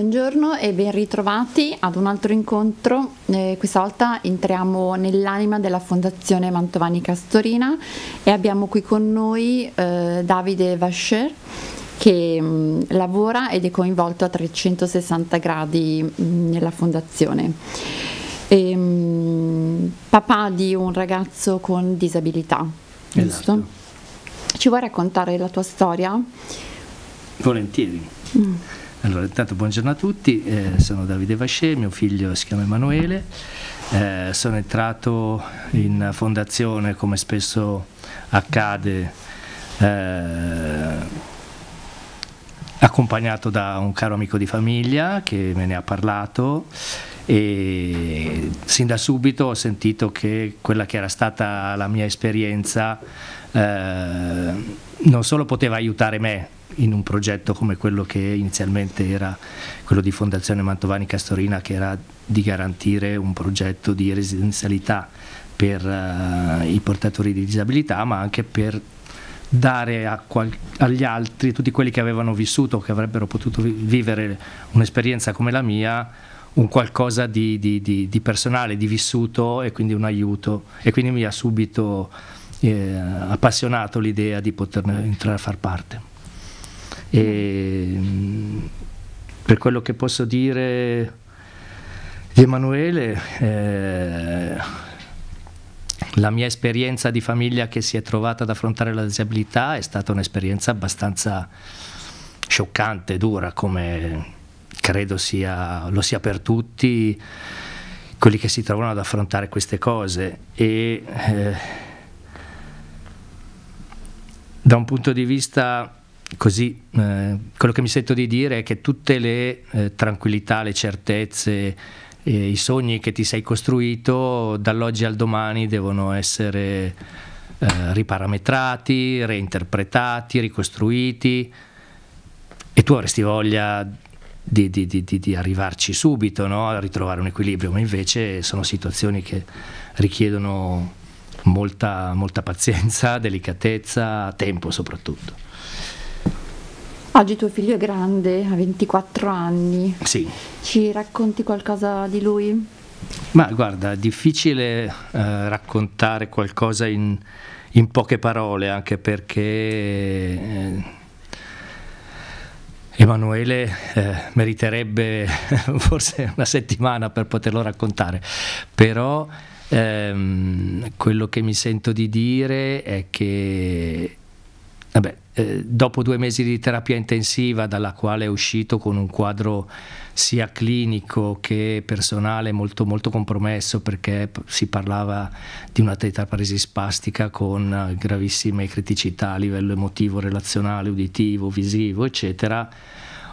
Buongiorno e ben ritrovati ad un altro incontro. Eh, questa volta entriamo nell'anima della Fondazione Mantovani Castorina e abbiamo qui con noi eh, Davide Vacher che mh, mm, lavora ed è coinvolto a 360 gradi mh, mm, nella Fondazione. E, ehm, mh, papà di un ragazzo con disabilità, esatto. giusto? Ci vuoi raccontare la tua storia? Volentieri. Mm. Allora, intanto buongiorno a tutti, eh, sono Davide Vasce, mio figlio si chiama Emanuele, eh, sono entrato in fondazione come spesso accade eh, accompagnato da un caro amico di famiglia che me ne ha parlato e sin da subito ho sentito che quella che era stata la mia esperienza eh, non solo poteva aiutare me in un progetto come quello che inizialmente era quello di Fondazione Mantovani Castorina, che era di garantire un progetto di residenzialità per uh, i portatori di disabilità, ma anche per dare agli altri, tutti quelli che avevano vissuto, che avrebbero potuto vi vivere un'esperienza come la mia, un qualcosa di, di, di, di, personale, di vissuto e quindi un aiuto. E quindi mi ha subito eh, appassionato l'idea di poterne entrare a far parte. E, mm, per quello che posso dire di Emanuele, eh, la mia esperienza di famiglia che si è trovata ad affrontare la disabilità è stata un'esperienza abbastanza scioccante, dura, come credo sia, lo sia per tutti quelli che si trovano ad affrontare queste cose. E, eh, da un punto di vista così, eh, quello che mi sento di dire è che tutte le eh, tranquillità, le certezze, eh, i sogni che ti sei costruito dall'oggi al domani devono essere eh, riparametrati, reinterpretati, ricostruiti e tu avresti voglia di, di, di, di arrivarci subito, no? a ritrovare un equilibrio, ma invece sono situazioni che richiedono molta, molta pazienza, delicatezza, tempo soprattutto. Oggi tuo figlio è grande, ha 24 anni. Sì. Ci racconti qualcosa di lui? Ma guarda, è difficile eh, raccontare qualcosa in, in, poche parole, anche perché eh, Emanuele eh, meriterebbe forse una settimana per poterlo raccontare, però Ehm, quello che mi sento di dire è che vabbè, eh, dopo due mesi di terapia intensiva, dalla quale è uscito con un quadro sia clinico che personale molto, molto compromesso, perché si parlava di una tetraparesi spastica con gravissime criticità a livello emotivo, relazionale, uditivo, visivo, eccetera.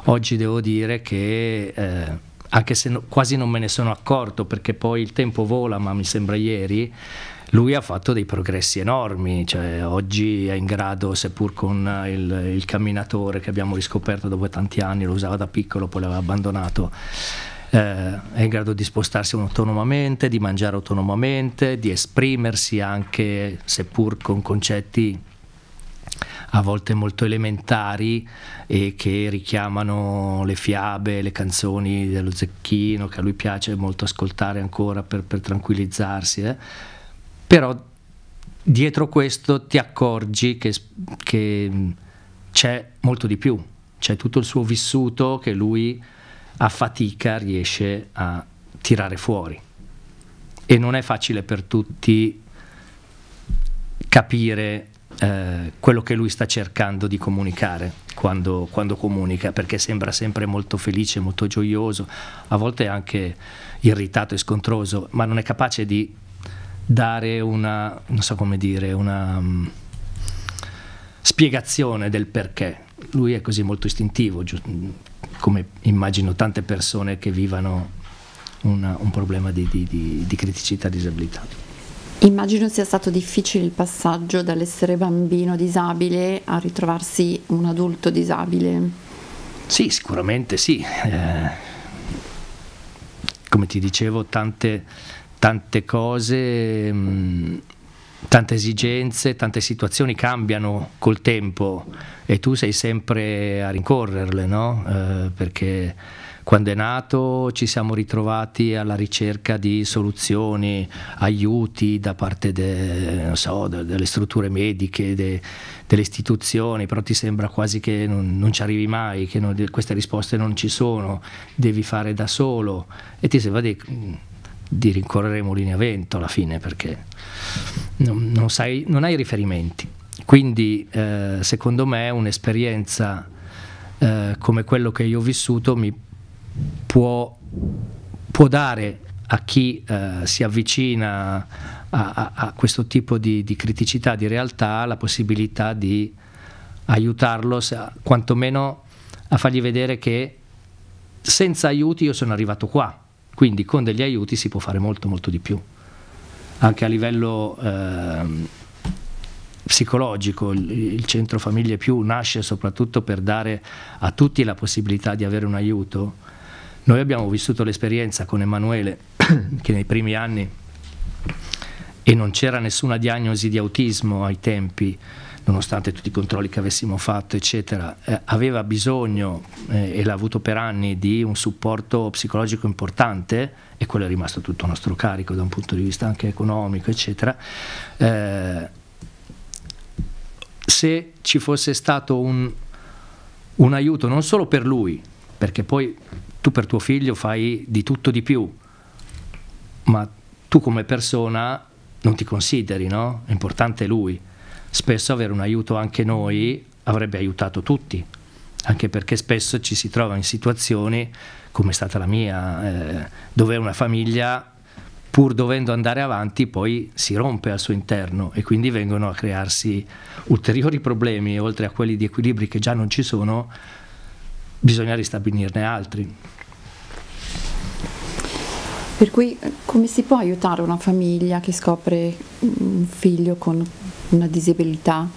Oggi devo dire che eh, anche se no, quasi non me ne sono accorto perché poi il tempo vola, ma mi sembra ieri, lui ha fatto dei progressi enormi, cioè, oggi è in grado, seppur con il, il, camminatore che abbiamo riscoperto dopo tanti anni, lo usava da piccolo, poi l'aveva abbandonato, eh, è in grado di spostarsi autonomamente, di mangiare autonomamente, di esprimersi anche, seppur con concetti a volte molto elementari e che richiamano le fiabe, le canzoni dello Zecchino che a lui piace molto ascoltare ancora per, per tranquillizzarsi, eh. però dietro questo ti accorgi che, che mm, c'è molto di più, c'è tutto il suo vissuto che lui a fatica riesce a tirare fuori e non è facile per tutti capire eh, quello che lui sta cercando di comunicare quando, quando, comunica, perché sembra sempre molto felice, molto gioioso, a volte anche irritato e scontroso, ma non è capace di dare una, non so come dire, una um, spiegazione del perché. Lui è così molto istintivo, come immagino tante persone che vivano una, un problema di, di, di, di criticità, disabilità. Immagino sia stato difficile il passaggio dall'essere bambino disabile a ritrovarsi un adulto disabile. Sì, sicuramente sì. Eh, come ti dicevo, tante, tante cose, mh, mm, tante esigenze, tante situazioni cambiano col tempo e tu sei sempre a rincorrerle, no? Eh, perché quando è nato ci siamo ritrovati alla ricerca di soluzioni, aiuti da parte de, so, de, delle strutture mediche, de, delle istituzioni, però ti sembra quasi che non, non ci arrivi mai, che non, queste risposte non ci sono, devi fare da solo e ti sembra di, di rincorrere mulini a vento alla fine perché non, non, sai, non hai riferimenti. Quindi eh, secondo me un'esperienza eh, come quello che io ho vissuto mi può, può dare a chi eh, si avvicina a, a, a questo tipo di, di, criticità, di realtà, la possibilità di aiutarlo, se, quantomeno a fargli vedere che senza aiuti io sono arrivato qua, quindi con degli aiuti si può fare molto molto di più, anche a livello eh, psicologico, il, il centro famiglie più nasce soprattutto per dare a tutti la possibilità di avere un aiuto noi abbiamo vissuto l'esperienza con Emanuele che nei primi anni e non c'era nessuna diagnosi di autismo ai tempi, nonostante tutti i controlli che avessimo fatto, eccetera, eh, aveva bisogno eh, e l'ha avuto per anni di un supporto psicologico importante e quello è rimasto tutto a nostro carico da un punto di vista anche economico, eccetera. Eh, se ci fosse stato un, un aiuto non solo per lui, perché poi tu per tuo figlio fai di tutto di più, ma tu come persona non ti consideri, no? L'importante è lui. Spesso avere un aiuto anche noi avrebbe aiutato tutti, anche perché spesso ci si trova in situazioni come è stata la mia, eh, dove una famiglia pur dovendo andare avanti poi si rompe al suo interno e quindi vengono a crearsi ulteriori problemi oltre a quelli di equilibri che già non ci sono bisogna ristabilirne altri. Per cui eh, come si può aiutare una famiglia che scopre un figlio con una disabilità?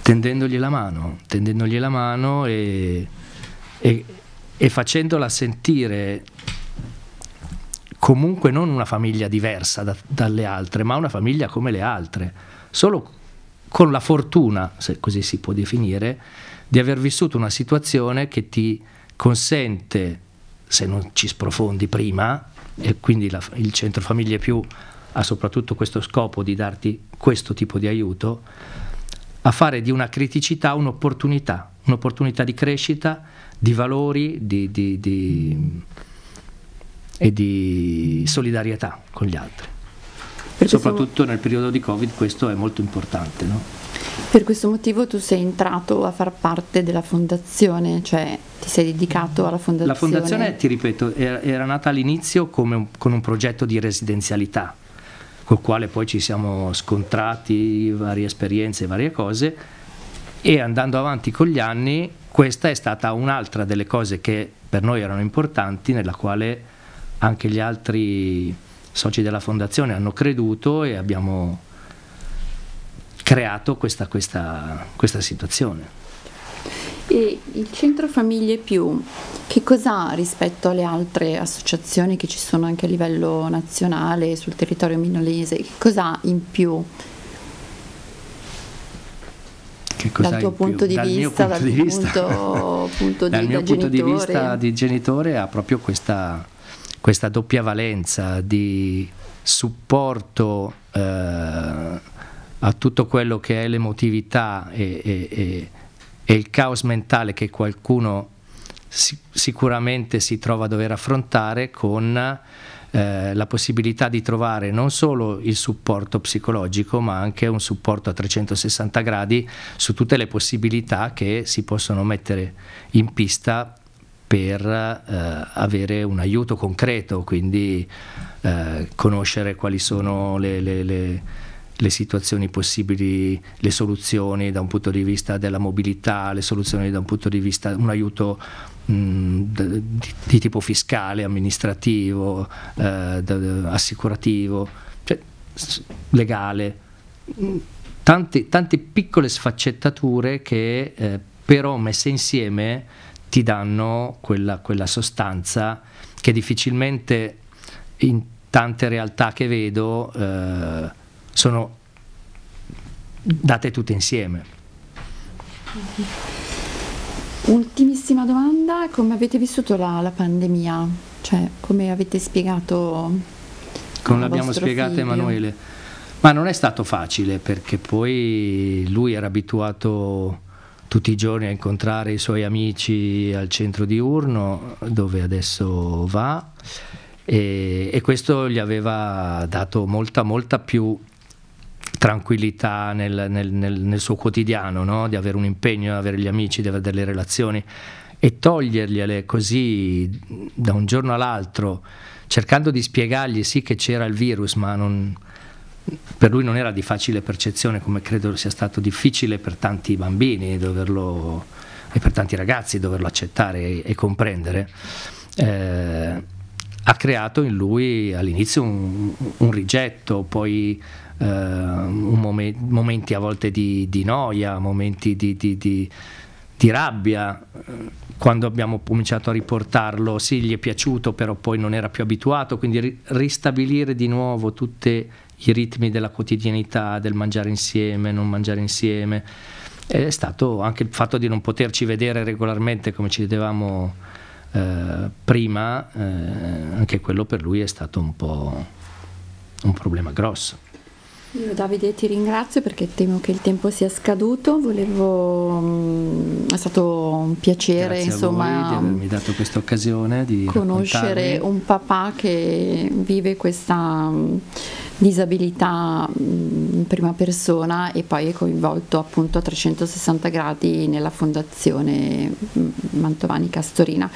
Tendendogli la mano, tendendogli la mano e, e, e facendola sentire comunque non una famiglia diversa da, dalle altre, ma una famiglia come le altre, solo con la fortuna, se così si può definire, di aver vissuto una situazione che ti consente, se non ci sprofondi prima, e quindi la, il centro famiglie più ha soprattutto questo scopo di darti questo tipo di aiuto, a fare di una criticità un'opportunità, un'opportunità di crescita, di valori di, di, di, e di solidarietà con gli altri. Perché Soprattutto siamo... nel periodo di Covid questo è molto importante. No? Per questo motivo tu sei entrato a far parte della fondazione, cioè ti sei dedicato alla fondazione? La fondazione, ti ripeto, era, era nata all'inizio un, con un progetto di residenzialità, col quale poi ci siamo scontrati, varie esperienze, varie cose, e andando avanti con gli anni questa è stata un'altra delle cose che per noi erano importanti, nella quale anche gli altri soci della fondazione hanno creduto e abbiamo creato questa, questa, questa situazione. E il Centro Famiglie Più che cosa ha rispetto alle altre associazioni che ci sono anche a livello nazionale sul territorio minolese? Che cosa ha in più? dal tuo punto più? di dal vista, punto dal, di vista. Punto, punto di, dal mio punto genitore. di vista di genitore ha proprio questa, questa doppia valenza di supporto eh, a tutto quello che è l'emotività e, e, e, e il caos mentale che qualcuno si, sicuramente si trova a dover affrontare con eh, la possibilità di trovare non solo il supporto psicologico, ma anche un supporto a 360 gradi su tutte le possibilità che si possono mettere in pista per eh, avere un aiuto concreto, quindi eh, conoscere quali sono le, le, le, le, situazioni possibili, le soluzioni da un punto di vista della mobilità, le soluzioni da un punto di vista, un aiuto mh, di, di, tipo fiscale, amministrativo, eh, assicurativo, cioè, legale. Tante, tante piccole sfaccettature che eh, però messe insieme ti danno quella, quella sostanza che difficilmente in tante realtà che vedo eh, sono date tutte insieme. Ultimissima domanda, come avete vissuto la, la pandemia? Cioè, come avete spiegato? Come l'abbiamo spiegata figlio? Emanuele? Ma non è stato facile perché poi lui era abituato tutti i giorni a incontrare i suoi amici al centro diurno dove adesso va e, e questo gli aveva dato molta molta più tranquillità nel, nel, nel, nel suo quotidiano, no? di avere un impegno, di avere gli amici, di avere delle relazioni e togliergliele così da un giorno all'altro cercando di spiegargli sì che c'era il virus ma non, per lui non era di facile percezione come credo sia stato difficile per tanti bambini doverlo, e per tanti ragazzi doverlo accettare e, e comprendere. Eh, ha creato in lui all'inizio un, un rigetto, poi eh, momen- momenti a volte di, di noia, momenti di, di, di di rabbia eh, quando abbiamo cominciato a riportarlo, sì gli è piaciuto però poi non era più abituato, quindi ristabilire di nuovo tutti i ritmi della quotidianità, del mangiare insieme, non mangiare insieme, è stato anche il fatto di non poterci vedere regolarmente come ci vedevamo eh, prima, eh, anche quello per lui è stato un po' un problema grosso. Io Davide ti ringrazio perché temo che il tempo sia scaduto, Volevo, mm, è stato un piacere insomma, di avermi dato questa occasione di conoscere raccontarmi. un papà che vive questa mm, disabilità mm, in prima persona e poi è coinvolto appunto a 360 gradi nella fondazione mm, Mantovani Castorina.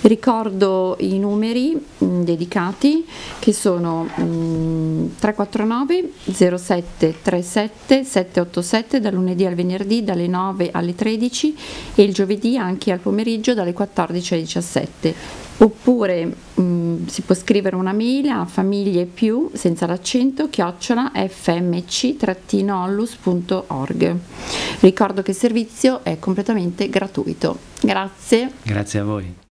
Ricordo i numeri mm, dedicati che sono 349 07 37 787 dal lunedì al venerdì dalle 9 alle 13 e il giovedì anche al pomeriggio dalle 14 alle 17 oppure mh, mm, si può scrivere una mail a famiglie più senza l'accento chiocciola fmc-ollus.org. Ricordo che il servizio è completamente gratuito. Grazie. Grazie a voi.